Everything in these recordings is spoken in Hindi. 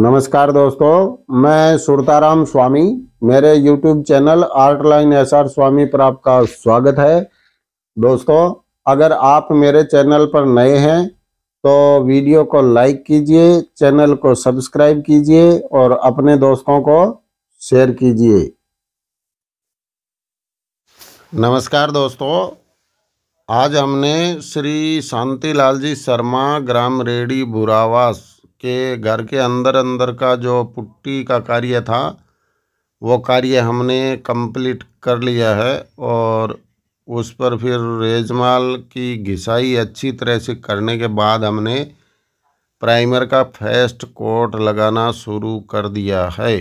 नमस्कार दोस्तों मैं सुरताराम स्वामी मेरे YouTube channel art line S R Swami पर आपका स्वागत है दोस्तों अगर आप मेरे चैनल पर नए हैं तो वीडियो को लाइक कीजिए चैनल को सब्सक्राइब कीजिए और अपने दोस्तों को शेयर कीजिए नमस्कार दोस्तों आज हमने श्री शांतिलाल जी शर्मा ग्राम रेडी बुरावास के घर के अंदर अंदर का जो पुट्टी का कार्य था वो कार्य हमने कंप्लीट कर लिया है और उस पर फिर रेजमाल की घिसाई अच्छी तरह से करने के बाद हमने प्राइमर का फेस्ट कोट लगाना शुरू कर दिया है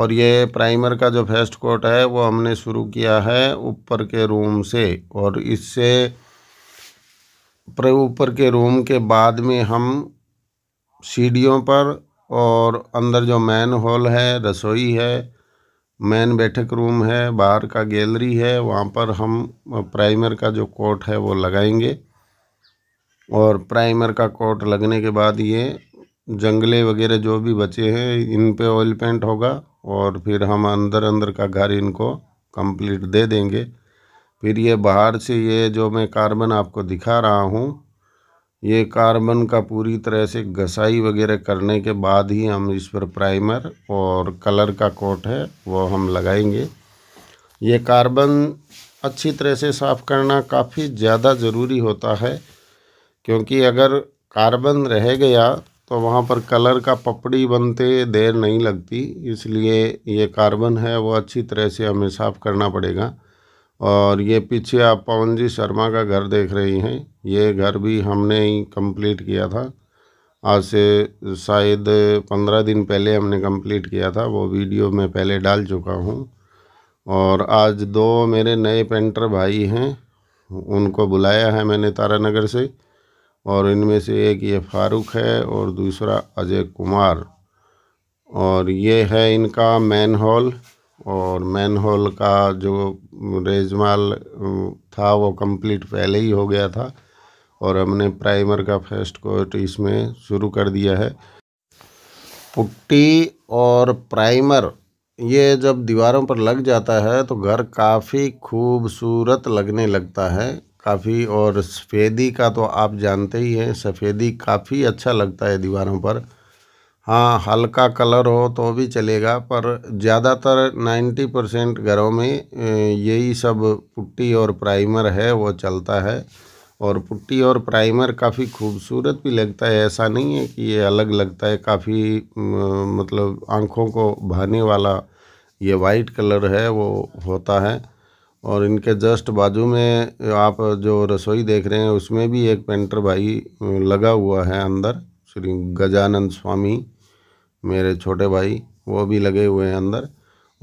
और ये प्राइमर का जो फेस्ट कोट है वो हमने शुरू किया है ऊपर के रूम से और इससे ऊपर के रूम के बाद में हम सीढ़ियों पर और अंदर जो मैन हॉल है रसोई है मैन बैठक रूम है बाहर का गैलरी है वहाँ पर हम प्राइमर का जो कोट है वो लगाएंगे और प्राइमर का कोट लगने के बाद ये जंगले वगैरह जो भी बचे हैं इन पे ऑयल पेंट होगा और फिर हम अंदर अंदर का घर इनको कंप्लीट दे देंगे फिर ये बाहर से ये जो मैं कार्बन आपको दिखा रहा हूँ ये कार्बन का पूरी तरह से घसाई वगैरह करने के बाद ही हम इस पर प्राइमर और कलर का कोट है वो हम लगाएंगे ये कार्बन अच्छी तरह से साफ़ करना काफ़ी ज़्यादा ज़रूरी होता है क्योंकि अगर कार्बन रह गया तो वहाँ पर कलर का पपड़ी बनते देर नहीं लगती इसलिए ये कार्बन है वो अच्छी तरह से हमें साफ़ करना पड़ेगा और ये पीछे आप पवन जी शर्मा का घर देख रही हैं ये घर भी हमने ही कंप्लीट किया था आज से शायद पंद्रह दिन पहले हमने कंप्लीट किया था वो वीडियो मैं पहले डाल चुका हूँ और आज दो मेरे नए पेंटर भाई हैं उनको बुलाया है मैंने तारानगर से और इनमें से एक ये फारूक है और दूसरा अजय कुमार और ये है इनका मैन हॉल और मैन होल का जो रेजमाल था वो कंप्लीट पहले ही हो गया था और हमने प्राइमर का फर्स्ट कोट इसमें शुरू कर दिया है पुट्टी और प्राइमर ये जब दीवारों पर लग जाता है तो घर काफ़ी खूबसूरत लगने लगता है काफ़ी और सफ़ेदी का तो आप जानते ही हैं सफ़ेदी काफ़ी अच्छा लगता है दीवारों पर हाँ हल्का कलर हो तो भी चलेगा पर ज़्यादातर 90 परसेंट घरों में यही सब पुट्टी और प्राइमर है वो चलता है और पुट्टी और प्राइमर काफ़ी खूबसूरत भी लगता है ऐसा नहीं है कि ये अलग लगता है काफ़ी मतलब आँखों को भाने वाला ये वाइट कलर है वो होता है और इनके जस्ट बाजू में आप जो रसोई देख रहे हैं उसमें भी एक पेंटर भाई लगा हुआ है अंदर श्री गजानंद स्वामी मेरे छोटे भाई वो भी लगे हुए हैं अंदर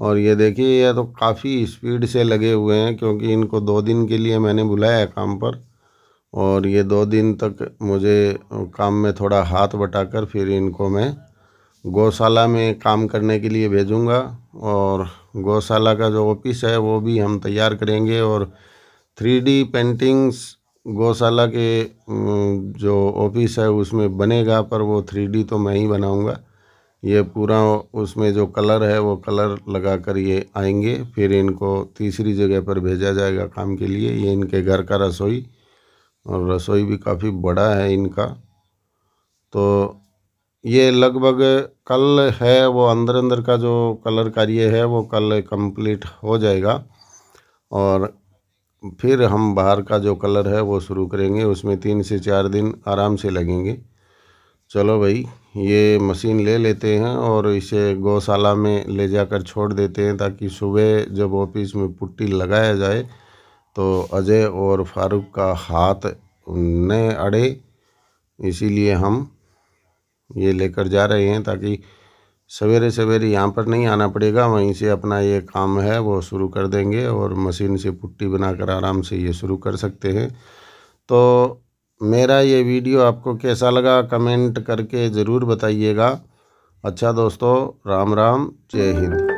और ये देखिए ये तो काफ़ी स्पीड से लगे हुए हैं क्योंकि इनको दो दिन के लिए मैंने बुलाया है काम पर और ये दो दिन तक मुझे काम में थोड़ा हाथ बटाकर फिर इनको मैं गौशाला में काम करने के लिए भेजूँगा और गौशाला का जो ऑफिस है वो भी हम तैयार करेंगे और थ्री डी पेंटिंग्स गौशाला के जो ऑफिस है उसमें बनेगा पर वो थ्री डी तो मैं ही बनाऊँगा ये पूरा उसमें जो कलर है वो कलर लगा कर ये आएंगे फिर इनको तीसरी जगह पर भेजा जाएगा काम के लिए ये इनके घर का रसोई और रसोई भी काफ़ी बड़ा है इनका तो ये लगभग कल है वो अंदर अंदर का जो कलर कार्य है वो कल कंप्लीट हो जाएगा और फिर हम बाहर का जो कलर है वो शुरू करेंगे उसमें तीन से चार दिन आराम से लगेंगे चलो भाई ये मशीन ले लेते हैं और इसे गौशाला में ले जाकर छोड़ देते हैं ताकि सुबह जब ऑफिस में पुट्टी लगाया जाए तो अजय और फारूक का हाथ न अड़े इसीलिए हम ये लेकर जा रहे हैं ताकि सवेरे सवेरे यहाँ पर नहीं आना पड़ेगा वहीं से अपना ये काम है वो शुरू कर देंगे और मशीन से पुट्टी बनाकर आराम से ये शुरू कर सकते हैं तो मेरा ये वीडियो आपको कैसा लगा कमेंट करके ज़रूर बताइएगा अच्छा दोस्तों राम राम जय हिंद